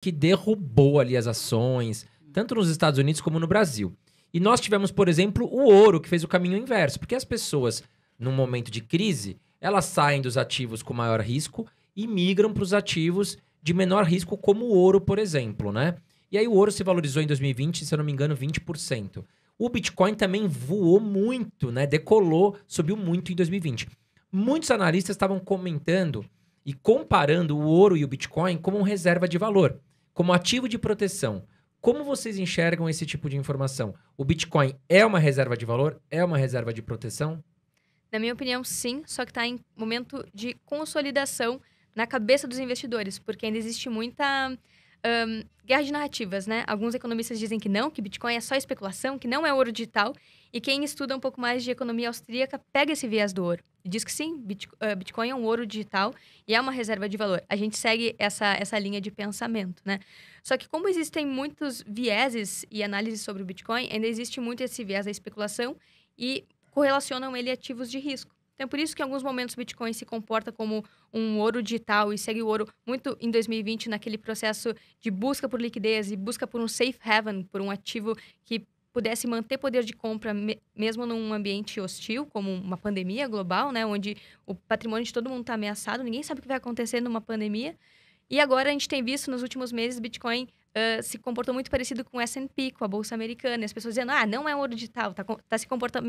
que derrubou ali as ações, tanto nos Estados Unidos como no Brasil. E nós tivemos, por exemplo, o ouro, que fez o caminho inverso, porque as pessoas, num momento de crise, elas saem dos ativos com maior risco e migram para os ativos de menor risco, como o ouro, por exemplo, né? E aí o ouro se valorizou em 2020, se eu não me engano, 20%. O Bitcoin também voou muito, né? Decolou, subiu muito em 2020. Muitos analistas estavam comentando e comparando o ouro e o Bitcoin como reserva de valor como ativo de proteção. Como vocês enxergam esse tipo de informação? O Bitcoin é uma reserva de valor? É uma reserva de proteção? Na minha opinião, sim, só que está em momento de consolidação na cabeça dos investidores, porque ainda existe muita um, guerra de narrativas, né? Alguns economistas dizem que não, que Bitcoin é só especulação, que não é ouro digital, e quem estuda um pouco mais de economia austríaca pega esse viés do ouro diz que sim, eh, Bitcoin é um ouro digital e é uma reserva de valor. A gente segue essa, essa linha de pensamento, né? Só que como existem muitos vieses e análises sobre o Bitcoin, ainda existe muito esse viés da especulação e correlacionam ele a ativos de risco. Então, é por isso que em alguns momentos o Bitcoin se comporta como um ouro digital e segue o ouro muito em 2020 naquele processo de busca por liquidez e busca por um safe haven, por um ativo que pudesse manter poder de compra mesmo num ambiente hostil, como uma pandemia global, né, onde o patrimônio de todo mundo está ameaçado, ninguém sabe o que vai acontecer numa pandemia. E agora a gente tem visto nos últimos meses Bitcoin uh, se comportou muito parecido com o S&P, com a Bolsa Americana. E as pessoas dizendo, ah, não é um ouro digital, está tá se, comportando,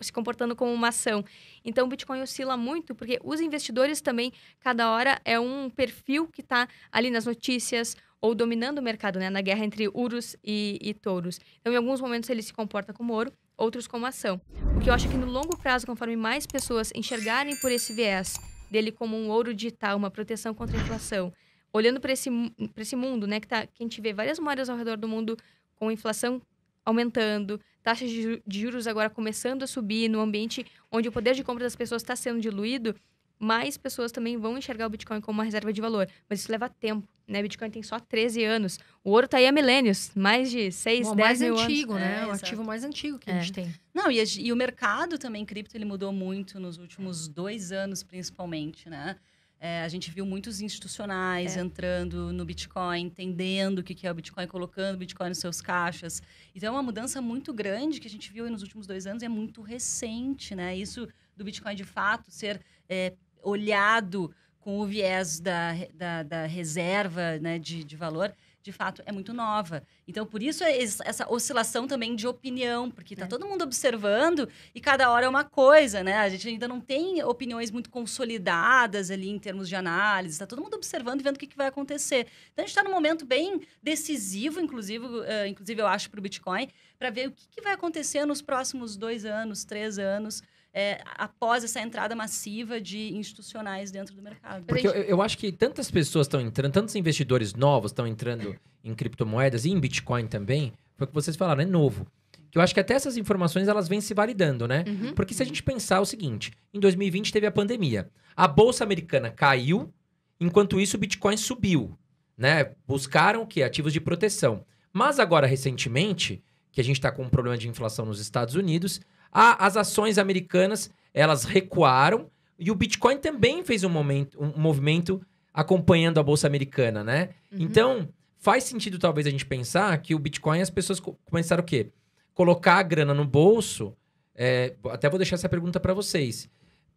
se, comportando como uma ação. Então, o Bitcoin oscila muito, porque os investidores também, cada hora, é um perfil que está ali nas notícias, ou dominando o mercado, né? Na guerra entre urus e, e, touros. Então, em alguns momentos, ele se comporta como ouro, outros como ação. O que eu acho que no longo prazo, conforme mais pessoas enxergarem por esse viés dele como um ouro digital, uma proteção contra a inflação, olhando para esse, esse mundo, né, que, tá, que a gente vê várias moedas ao redor do mundo com inflação aumentando, taxas de juros agora começando a subir no ambiente onde o poder de compra das pessoas está sendo diluído, mais pessoas também vão enxergar o Bitcoin como uma reserva de valor. Mas isso leva tempo, né? Bitcoin tem só 13 anos. O ouro está aí há milênios, mais de 6, Bom, 10 mais mil antigo, anos. né? É, o exato. ativo mais antigo que é. a gente tem. Não, e, e o mercado também cripto, ele mudou muito nos últimos dois anos, principalmente, né? É, a gente viu muitos institucionais é. entrando no Bitcoin, entendendo o que é o Bitcoin, colocando o Bitcoin nos seus caixas. Então, é uma mudança muito grande que a gente viu nos últimos dois anos e é muito recente, né? Isso do Bitcoin, de fato, ser é, olhado com o viés da, da, da reserva né, de, de valor de fato, é muito nova. Então, por isso é essa oscilação também de opinião, porque está é. todo mundo observando e cada hora é uma coisa, né? A gente ainda não tem opiniões muito consolidadas ali em termos de análise, está todo mundo observando e vendo o que, que vai acontecer. Então, a gente está num momento bem decisivo, inclusive, uh, inclusive eu acho, para o Bitcoin, para ver o que, que vai acontecer nos próximos dois anos, três anos é, após essa entrada massiva de institucionais dentro do mercado. Porque eu, eu acho que tantas pessoas estão entrando, tantos investidores novos estão entrando em criptomoedas e em Bitcoin também, foi o que vocês falaram, é novo que eu acho que até essas informações elas vêm se validando, né? Uhum. Porque se a gente pensar o seguinte, em 2020 teve a pandemia. A bolsa americana caiu, enquanto isso o Bitcoin subiu, né? Buscaram o quê? Ativos de proteção. Mas agora recentemente, que a gente está com um problema de inflação nos Estados Unidos, ah, as ações americanas, elas recuaram e o Bitcoin também fez um, momento, um movimento acompanhando a bolsa americana, né? Uhum. Então, faz sentido talvez a gente pensar que o Bitcoin as pessoas começaram o quê? Colocar a grana no bolso. É, até vou deixar essa pergunta para vocês.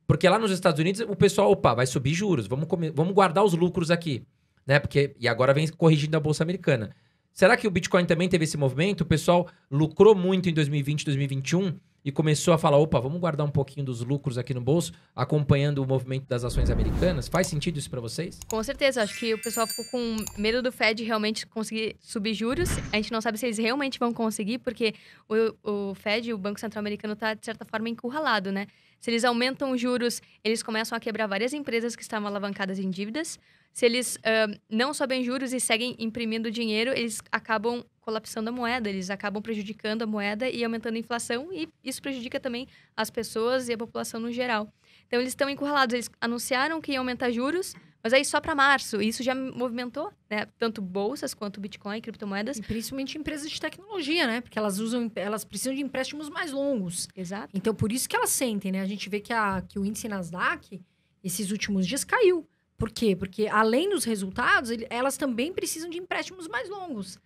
Porque lá nos Estados Unidos, o pessoal, opa, vai subir juros, vamos, vamos guardar os lucros aqui. Né? Porque, e agora vem corrigindo a Bolsa Americana. Será que o Bitcoin também teve esse movimento? O pessoal lucrou muito em 2020, 2021 e começou a falar: opa, vamos guardar um pouquinho dos lucros aqui no bolso, acompanhando o movimento das ações americanas? Faz sentido isso para vocês? Com certeza, acho que o pessoal ficou com medo do Fed realmente conseguir subir juros. A gente não sabe se eles realmente vão conseguir, porque o, o Fed, o Banco Central Americano, está, de certa forma, encurralado, né? Se eles aumentam os juros, eles começam a quebrar várias empresas que estavam alavancadas em dívidas se eles uh, não sobem juros e seguem imprimindo dinheiro, eles acabam colapsando a moeda, eles acabam prejudicando a moeda e aumentando a inflação, e isso prejudica também as pessoas e a população no geral. Então, eles estão encurralados. Eles anunciaram que iam aumentar juros, mas aí só para março. E isso já movimentou, né? Tanto bolsas quanto Bitcoin, criptomoedas. E principalmente empresas de tecnologia, né? Porque elas usam, elas precisam de empréstimos mais longos. Exato. Então, por isso que elas sentem, né? A gente vê que, a, que o índice Nasdaq, esses últimos dias, caiu. Por quê? Porque além dos resultados, elas também precisam de empréstimos mais longos.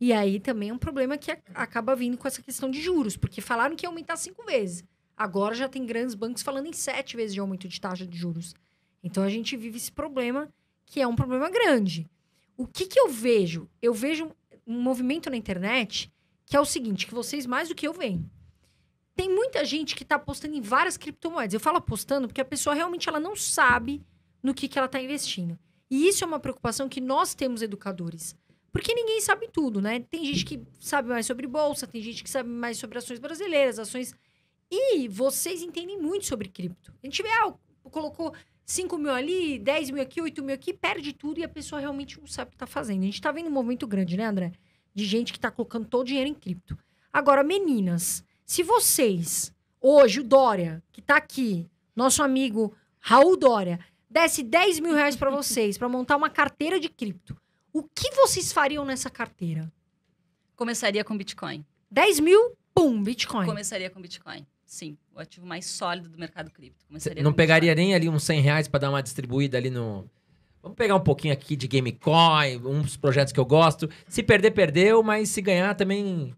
E aí também é um problema que acaba vindo com essa questão de juros, porque falaram que ia aumentar cinco vezes. Agora já tem grandes bancos falando em sete vezes de aumento de taxa de juros. Então a gente vive esse problema, que é um problema grande. O que, que eu vejo? Eu vejo um movimento na internet que é o seguinte, que vocês mais do que eu veem. Tem muita gente que está apostando em várias criptomoedas. Eu falo apostando porque a pessoa realmente ela não sabe no que, que ela está investindo. E isso é uma preocupação que nós temos educadores. Porque ninguém sabe tudo, né? Tem gente que sabe mais sobre bolsa, tem gente que sabe mais sobre ações brasileiras, ações. E vocês entendem muito sobre cripto. A gente vê, ah, colocou 5 mil ali, 10 mil aqui, 8 mil aqui, perde tudo e a pessoa realmente não sabe o que está fazendo. A gente está vendo um momento grande, né, André? De gente que está colocando todo o dinheiro em cripto. Agora, meninas, se vocês, hoje, o Dória, que está aqui, nosso amigo Raul Dória, desse 10 mil reais para vocês para montar uma carteira de cripto, o que vocês fariam nessa carteira? Começaria com Bitcoin. 10 mil, pum, Bitcoin. Começaria com Bitcoin. Sim, o ativo mais sólido do mercado cripto. Começaria não pegaria Bitcoin. nem ali uns 100 reais para dar uma distribuída ali no. Vamos pegar um pouquinho aqui de Gamecoin, uns projetos que eu gosto. Se perder, perdeu, mas se ganhar também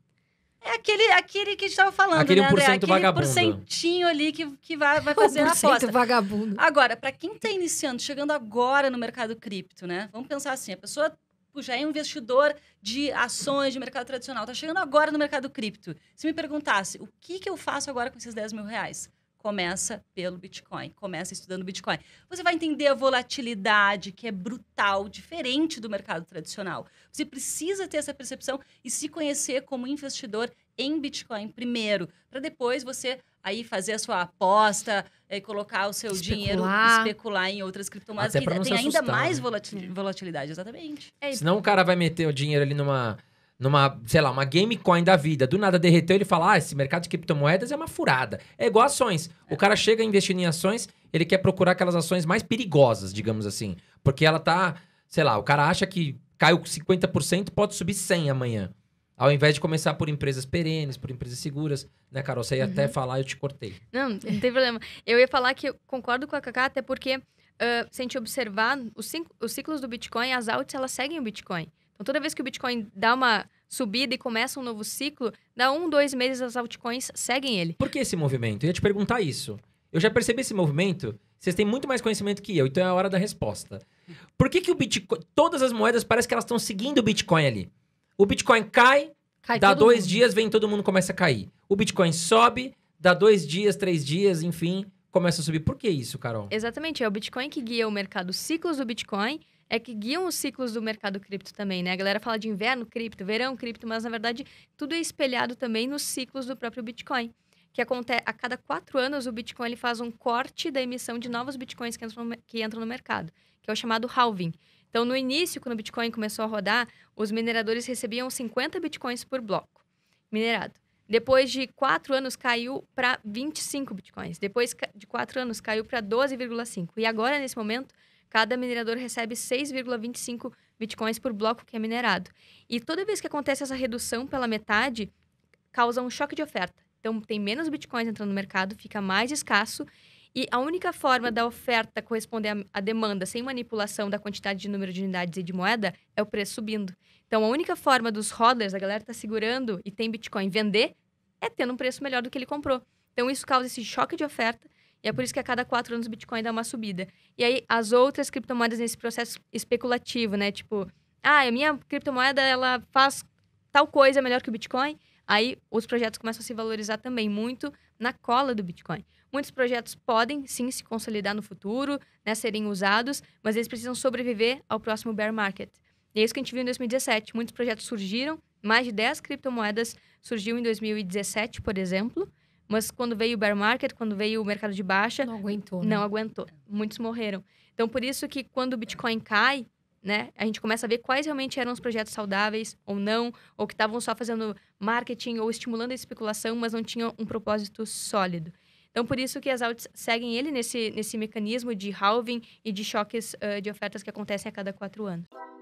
é aquele, aquele que a gente estava falando, aquele né, André? Aquele vagabundo. porcentinho ali que, que vai, vai fazer a aposta. vagabundo. Agora, para quem está iniciando, chegando agora no mercado cripto, né? Vamos pensar assim, a pessoa já é investidor de ações de mercado tradicional, está chegando agora no mercado cripto. Se me perguntasse, o que, que eu faço agora com esses 10 mil reais? começa pelo Bitcoin, começa estudando Bitcoin. Você vai entender a volatilidade que é brutal, diferente do mercado tradicional. Você precisa ter essa percepção e se conhecer como investidor em Bitcoin primeiro, para depois você aí fazer a sua aposta e eh, colocar o seu especular. dinheiro, especular em outras criptomoedas Até que tem ainda assustar, mais volatilidade, né? volatilidade, exatamente. É, Senão o cara vai meter o dinheiro ali numa numa, sei lá, uma gamecoin da vida, do nada derreteu, ele fala: "Ah, esse mercado de criptomoedas é uma furada". É igual ações. O cara chega investindo em ações, ele quer procurar aquelas ações mais perigosas, digamos assim, porque ela tá, sei lá, o cara acha que caiu 50%, pode subir 100 amanhã. Ao invés de começar por empresas perenes, por empresas seguras, né, Carol? Você ia uhum. até falar, eu te cortei. Não, não tem problema. Eu ia falar que eu concordo com a Kaká, até porque, uh, se a gente observar, os, cinco, os ciclos do Bitcoin, as altas, elas seguem o Bitcoin. Então, toda vez que o Bitcoin dá uma subida e começa um novo ciclo, dá um, dois meses as altcoins seguem ele. Por que esse movimento? Eu ia te perguntar isso. Eu já percebi esse movimento. Vocês têm muito mais conhecimento que eu, então é a hora da resposta. Por que, que o Bitcoin. Todas as moedas parece que elas estão seguindo o Bitcoin ali. O Bitcoin cai, cai dá dois mundo. dias, vem todo mundo começa a cair. O Bitcoin sobe, dá dois dias, três dias, enfim, começa a subir. Por que isso, Carol? Exatamente. É o Bitcoin que guia o mercado, ciclos do Bitcoin é que guiam os ciclos do mercado cripto também, né? A galera fala de inverno cripto, verão cripto, mas na verdade tudo é espelhado também nos ciclos do próprio Bitcoin. Que acontece a cada quatro anos o Bitcoin ele faz um corte da emissão de novos bitcoins que entram no, que entram no mercado, que é o chamado halving. Então, no início, quando o Bitcoin começou a rodar, os mineradores recebiam 50 bitcoins por bloco minerado. Depois de quatro anos, caiu para 25 bitcoins. Depois de quatro anos, caiu para 12,5. E agora, nesse momento, Cada minerador recebe 6,25 bitcoins por bloco que é minerado. E toda vez que acontece essa redução pela metade, causa um choque de oferta. Então, tem menos bitcoins entrando no mercado, fica mais escasso. E a única forma da oferta corresponder à demanda sem manipulação da quantidade de número de unidades e de moeda é o preço subindo. Então, a única forma dos hodlers, a galera que está segurando e tem Bitcoin, vender é tendo um preço melhor do que ele comprou. Então, isso causa esse choque de oferta e é por isso que a cada quatro anos o Bitcoin dá uma subida. E aí as outras criptomoedas nesse processo especulativo, né? Tipo, ah, a minha criptomoeda ela faz tal coisa melhor que o Bitcoin. Aí os projetos começam a se valorizar também muito na cola do Bitcoin. Muitos projetos podem sim se consolidar no futuro, né, serem usados, mas eles precisam sobreviver ao próximo bear market. E é isso que a gente viu em 2017. Muitos projetos surgiram, mais de 10 criptomoedas surgiu em 2017, por exemplo. Mas quando veio o bear market, quando veio o mercado de baixa, não aguentou. Né? Não aguentou. Muitos morreram. Então por isso que quando o Bitcoin cai, né, a gente começa a ver quais realmente eram os projetos saudáveis ou não, ou que estavam só fazendo marketing ou estimulando a especulação, mas não tinham um propósito sólido. Então, por isso que as altas seguem ele nesse, nesse mecanismo de halving e de choques uh, de ofertas que acontecem a cada quatro anos.